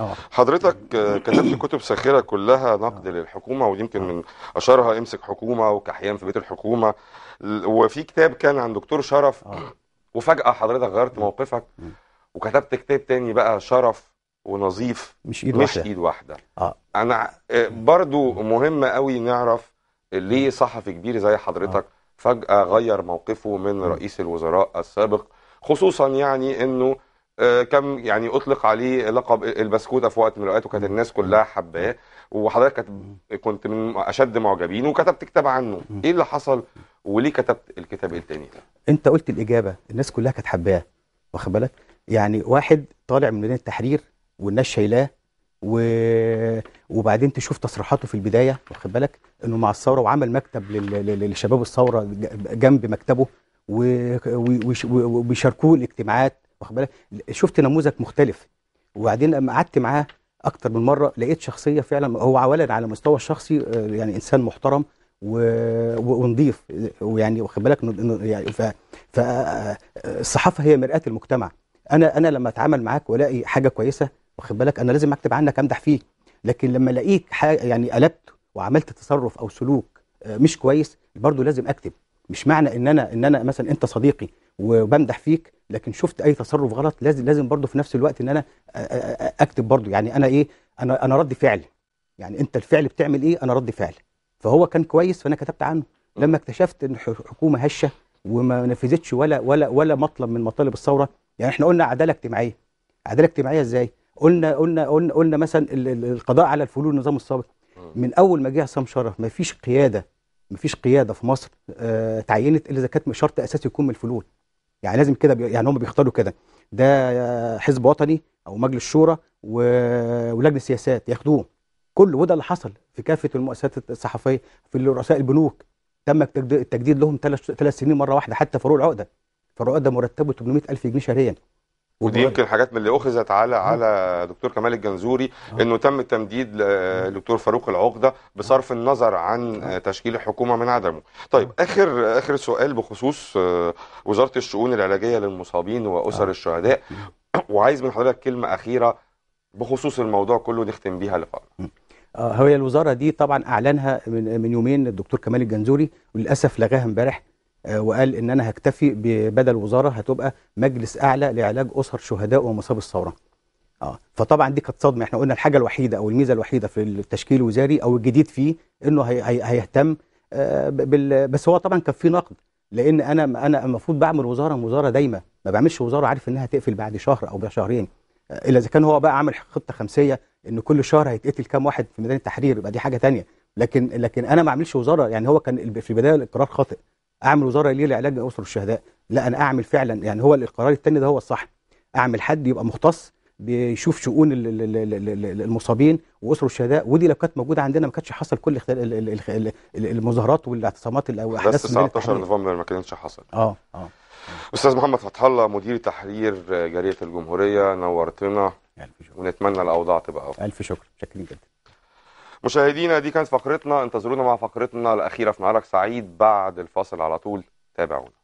أوه. حضرتك آه، كتبت كتب ساخره كلها نقد آه. للحكومه ويمكن آه. من اشهرها امسك حكومه وكحيان في بيت الحكومه وفي كتاب كان عن دكتور شرف أوه. وفجاه حضرتك غيرت موقفك وكتبت كتاب تاني بقى شرف ونظيف مش ايد مش واحده, إيد واحدة. آه. انا برضو مهم قوي نعرف ليه صحفي كبير زي حضرتك آه. فجاه غير موقفه من رئيس الوزراء السابق خصوصا يعني انه آه، كم يعني اطلق عليه لقب البسكوته في وقت من الاوقات وكانت الناس كلها حباه وحضرتك كنت من اشد معجبين وكتبت كتاب عنه ايه اللي حصل وليه كتبت الكتاب التاني انت قلت الاجابه الناس كلها كانت حباه واخد بالك يعني واحد طالع من ميدان التحرير والناس شايلاه و... وبعدين تشوف تصريحاته في البدايه واخد بالك انه مع الثوره وعمل مكتب لل... لشباب الثوره جنب مكتبه و... وبيشاركوه الاجتماعات واخد بالك شفت نموذج مختلف وبعدين لما قعدت معاه اكتر من مره لقيت شخصيه فعلا هو اولا على مستوى الشخصي آه، يعني انسان محترم و... ونضيف ويعني واخد بالك يعني ف... فالصحافه آه، آه، هي مرآة المجتمع انا انا لما اتعامل معاك والاقي حاجه كويسه واخد بالك انا لازم اكتب عنك امدح فيك لكن لما الاقيك حاجة يعني قلبت وعملت تصرف او سلوك مش كويس برضه لازم اكتب مش معنى ان انا ان انا مثلا انت صديقي وبمدح فيك لكن شفت اي تصرف غلط لازم لازم برضه في نفس الوقت ان انا اكتب برضه يعني انا ايه انا انا رد فعل يعني انت الفعل بتعمل ايه انا رد فعل فهو كان كويس فانا كتبت عنه آه. لما اكتشفت ان حكومه هشه وما نفذتش ولا ولا ولا مطلب من مطالب الثوره يعني احنا قلنا عداله اجتماعيه عداله اجتماعيه ازاي قلنا قلنا قلنا, قلنا مثلا القضاء على الفلول النظام السابق آه. من اول ما جه عصام شرف ما فيش قياده مفيش قياده في مصر آه، تعينت الا اذا كانت شرط اساسي يكون من الفلول يعني لازم كده يعني هم بيختاروا كده ده حزب وطني او مجلس شورى ولجنه سياسات ياخدوه كل وده اللي حصل في كافه المؤسسات الصحفيه في رؤساء البنوك تم التجديد لهم ثلاث سنين مره واحده حتى فاروق العقده فاروق العقده مرتبه 800000 جنيه شهريا ودي يمكن حاجات من اللي اخذت على على دكتور كمال الجنزوري انه تم التمديد لدكتور فاروق العقده بصرف النظر عن تشكيل الحكومه من عدمه. طيب اخر اخر سؤال بخصوص آه، وزاره الشؤون العلاجيه للمصابين واسر الشهداء وعايز من حضرتك كلمه اخيره بخصوص الموضوع كله نختم بيها اللقاء. آه، هي الوزاره دي طبعا اعلنها من يومين الدكتور كمال الجنزوري وللاسف لغاها امبارح آه، وقال ان انا هكتفي بدل وزاره هتبقى مجلس اعلى لعلاج اسر شهداء ومصاب الثوره اه فطبعا دي كانت صدمه احنا قلنا الحاجه الوحيده او الميزه الوحيده في التشكيل الوزاري او الجديد فيه انه هي هيهتم آه، بال بس هو طبعا كان في نقد لان انا انا المفروض بعمل وزاره وزاره دايمه ما بعملش وزاره عارف انها هتقفل بعد شهر او شهرين آه، الا اذا كان هو بقى عامل خطه خمسيه ان كل شهر هيتقتل كام واحد في ميدان التحرير يبقى دي حاجه ثانيه لكن لكن انا ما اعملش وزاره يعني هو كان في البدايه القرار خاطئ اعمل وزاره ليه لعلاج اسر الشهداء لا انا اعمل فعلا يعني هو القرار الثاني ده هو الصح اعمل حد يبقى مختص بيشوف شؤون المصابين واسر الشهداء ودي لو كانت موجوده عندنا ما كانتش حصل كل المظاهرات والاعتصامات او احداث 19 نوفمبر ما كانتش حصل اه اه استاذ محمد فتح الله مدير تحرير جريده الجمهوريه نورتنا ونتمنى الاوضاع تبقى افضل الف شكر شكرا جدا مشاهدينا دي كانت فقرتنا انتظرونا مع فقرتنا الأخيرة في معارك سعيد بعد الفاصل على طول تابعونا